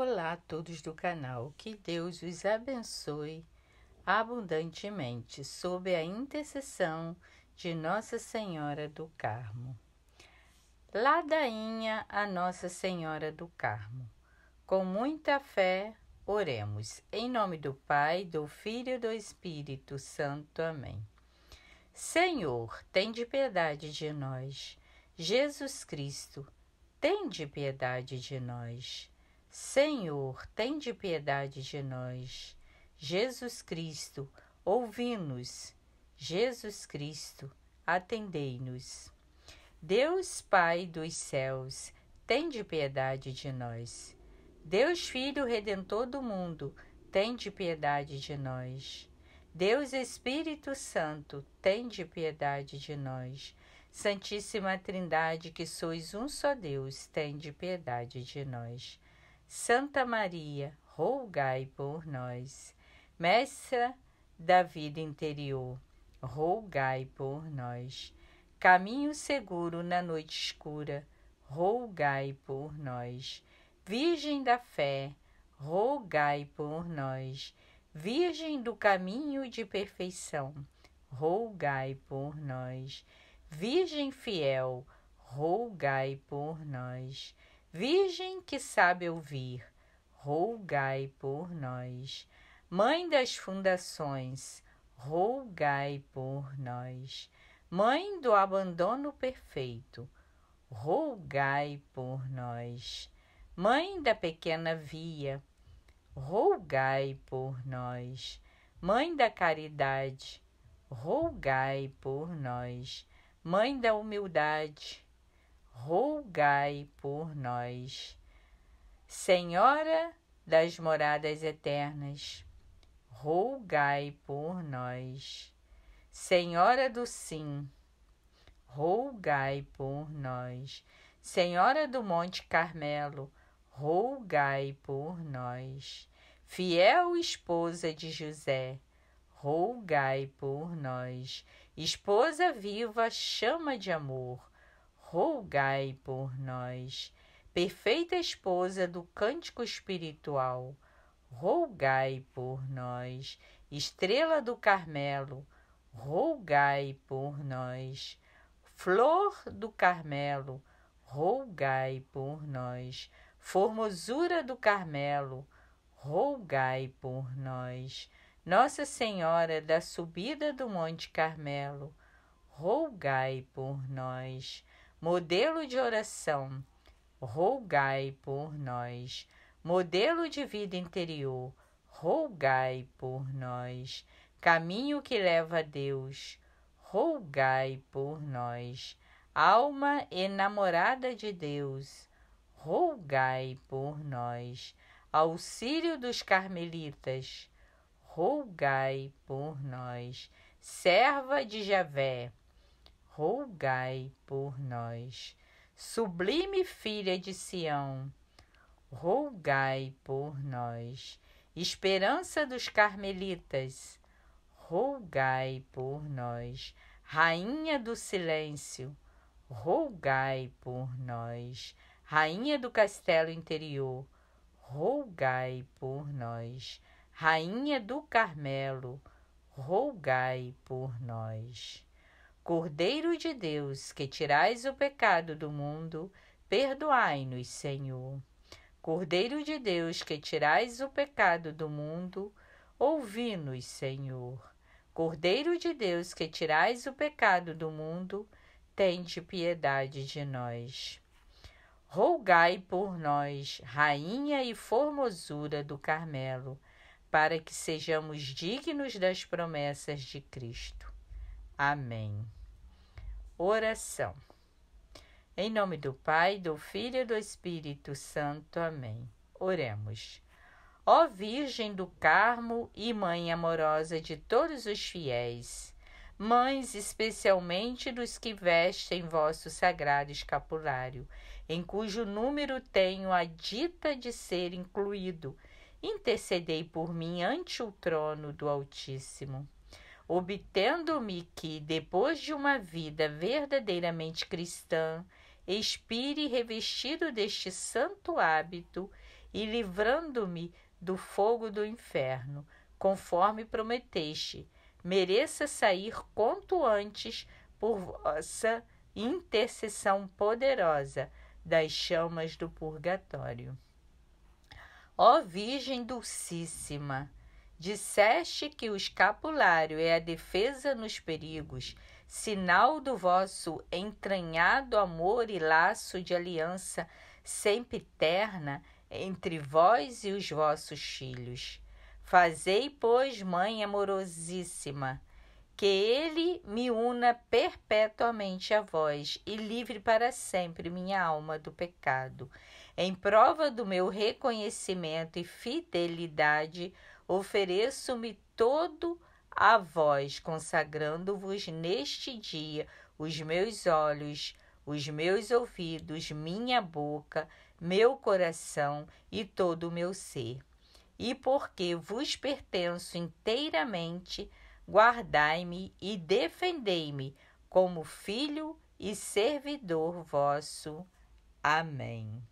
Olá a todos do canal, que Deus os abençoe abundantemente sob a intercessão de Nossa Senhora do Carmo. Ladainha a Nossa Senhora do Carmo. Com muita fé, oremos. Em nome do Pai, do Filho e do Espírito Santo. Amém. Senhor, de piedade de nós. Jesus Cristo, de piedade de nós. Senhor, tem de piedade de nós. Jesus Cristo, ouvi-nos. Jesus Cristo, atendei-nos. Deus Pai dos céus, tem de piedade de nós. Deus Filho Redentor do mundo, tem de piedade de nós. Deus Espírito Santo, tem de piedade de nós. Santíssima Trindade, que sois um só Deus, tem de piedade de nós. Santa Maria, rogai por nós. Mestra da vida interior, rogai por nós. Caminho seguro na noite escura, rogai por nós. Virgem da fé, rogai por nós. Virgem do caminho de perfeição, rogai por nós. Virgem fiel, rogai por nós. Virgem que sabe ouvir, rogai por nós. Mãe das fundações, rogai por nós. Mãe do abandono perfeito, rogai por nós. Mãe da pequena via, rogai por nós. Mãe da caridade, rogai por nós. Mãe da humildade, rogai por nós. Senhora das moradas eternas, rogai por nós. Senhora do Sim, rogai por nós. Senhora do Monte Carmelo, rogai por nós. Fiel esposa de José, rogai por nós. Esposa viva, chama de amor, rogai por nós. Perfeita esposa do cântico espiritual, rogai por nós. Estrela do Carmelo, rogai por nós. Flor do Carmelo, rogai por nós. Formosura do Carmelo, rogai por nós. Nossa Senhora da Subida do Monte Carmelo, rogai por nós modelo de oração, rogai por nós. Modelo de vida interior, rogai por nós. Caminho que leva a Deus, rogai por nós. Alma enamorada de Deus, rogai por nós. Auxílio dos carmelitas, rogai por nós. Serva de Javé, rogai por nós. Sublime filha de Sião, rogai por nós. Esperança dos carmelitas, rogai por nós. Rainha do silêncio, rogai por nós. Rainha do castelo interior, rogai por nós. Rainha do Carmelo, rogai por nós. Cordeiro de Deus, que tirais o pecado do mundo, perdoai-nos, Senhor. Cordeiro de Deus, que tirais o pecado do mundo, ouvi-nos, Senhor. Cordeiro de Deus, que tirais o pecado do mundo, tende piedade de nós. Rogai por nós, Rainha e formosura do Carmelo, para que sejamos dignos das promessas de Cristo. Amém. Oração. Em nome do Pai, do Filho e do Espírito Santo. Amém. Oremos. Ó Virgem do Carmo e Mãe amorosa de todos os fiéis, mães especialmente dos que vestem vosso sagrado escapulário, em cujo número tenho a dita de ser incluído, intercedei por mim ante o trono do Altíssimo obtendo-me que, depois de uma vida verdadeiramente cristã, expire revestido deste santo hábito e livrando-me do fogo do inferno, conforme prometeste, mereça sair quanto antes por vossa intercessão poderosa das chamas do purgatório. Ó Virgem Dulcíssima, Disseste que o escapulário é a defesa nos perigos, sinal do vosso entranhado amor e laço de aliança sempre terna entre vós e os vossos filhos. Fazei, pois, mãe amorosíssima, que ele me una perpetuamente a vós e livre para sempre minha alma do pecado. Em prova do meu reconhecimento e fidelidade, Ofereço-me todo a vós, consagrando-vos neste dia os meus olhos, os meus ouvidos, minha boca, meu coração e todo o meu ser. E porque vos pertenço inteiramente, guardai-me e defendei-me como filho e servidor vosso. Amém.